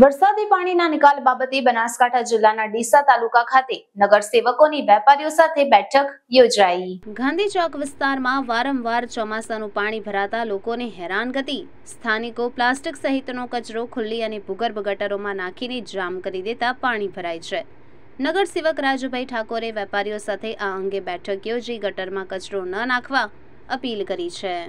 વરસાદી પાણીના નિકાલ બાબતે બનાસકાંઠા જિલ્લાના ડીસા તાલુકા ખાતે નગરસેવકોની વેપારીઓ સાથે બેઠક યોજાઈ ગાંધી ચોક વિસ્તારમાં વારંવાર ચોમાસાનું પાણી ભરાતા લોકોને હેરાનગતિ સ્થાનિકો પ્લાસ્ટિક સહિતનો કચરો ખુલ્લી અને ભૂગર્ભ ગટરોમાં નાખીને જામ કરી દેતા પાણી ભરાય છે નગરસેવક રાજુભાઈ ઠાકોરે વેપારીઓ સાથે આ અંગે બેઠક યોજી ગટરમાં કચરો ન નાખવા અપીલ કરી છે